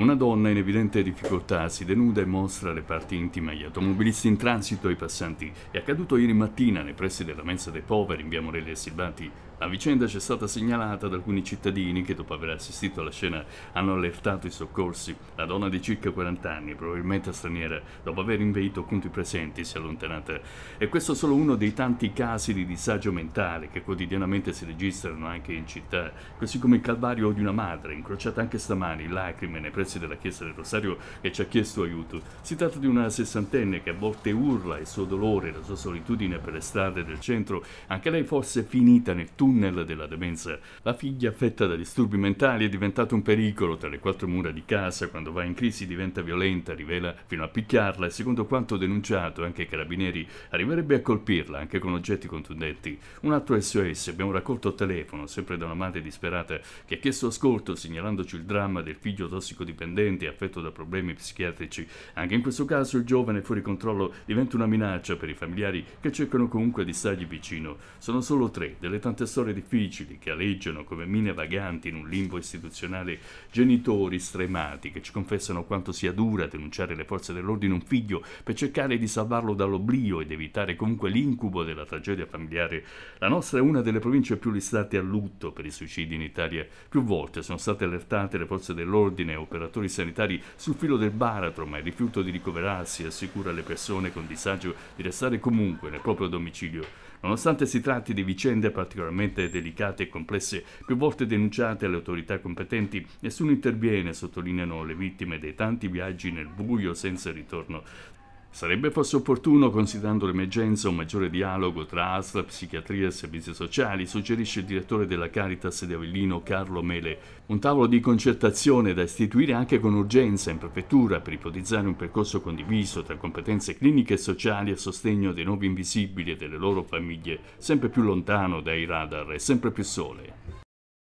Una donna in evidente difficoltà si denuda e mostra le parti intime agli automobilisti in transito e ai passanti. È accaduto ieri mattina nei pressi della mensa dei poveri in via Morelli e Silvati la vicenda ci è stata segnalata da alcuni cittadini che dopo aver assistito alla scena hanno allertato i soccorsi. La donna di circa 40 anni, probabilmente straniera, dopo aver inveito contro i presenti si è allontanata. E questo è solo uno dei tanti casi di disagio mentale che quotidianamente si registrano anche in città, così come il calvario di una madre, incrociata anche stamani in lacrime nei pressi della chiesa del Rosario che ci ha chiesto aiuto. Si tratta di una sessantenne che a volte urla il suo dolore, la sua solitudine per le strade del centro, anche lei forse finita nel tunnel tunnel della demenza. La figlia affetta da disturbi mentali è diventata un pericolo tra le quattro mura di casa, quando va in crisi diventa violenta, rivela fino a picchiarla e secondo quanto denunciato anche i carabinieri arriverebbe a colpirla anche con oggetti contundenti. Un altro SOS abbiamo raccolto telefono, sempre da una madre disperata che ha chiesto ascolto segnalandoci il dramma del figlio tossicodipendente affetto da problemi psichiatrici. Anche in questo caso il giovane fuori controllo diventa una minaccia per i familiari che cercano comunque di stargli vicino. Sono solo tre delle tante storie storie difficili che aleggiano come mine vaganti in un limbo istituzionale genitori stremati che ci confessano quanto sia dura denunciare le forze dell'ordine un figlio per cercare di salvarlo dall'oblio ed evitare comunque l'incubo della tragedia familiare, la nostra è una delle province più listate a lutto per i suicidi in Italia. Più volte sono state allertate le forze dell'ordine e operatori sanitari sul filo del baratro, ma il rifiuto di ricoverarsi assicura alle persone con disagio di restare comunque nel proprio domicilio. Nonostante si tratti di vicende particolarmente estremamente delicate e complesse, più volte denunciate alle autorità competenti, nessuno interviene, sottolineano le vittime dei tanti viaggi nel buio senza ritorno. Sarebbe forse opportuno, considerando l'emergenza, un maggiore dialogo tra ASL, psichiatria e servizi sociali, suggerisce il direttore della Caritas di Avellino Carlo Mele. Un tavolo di concertazione da istituire anche con urgenza in prefettura per ipotizzare un percorso condiviso tra competenze cliniche e sociali a sostegno dei nuovi invisibili e delle loro famiglie, sempre più lontano dai radar e sempre più sole.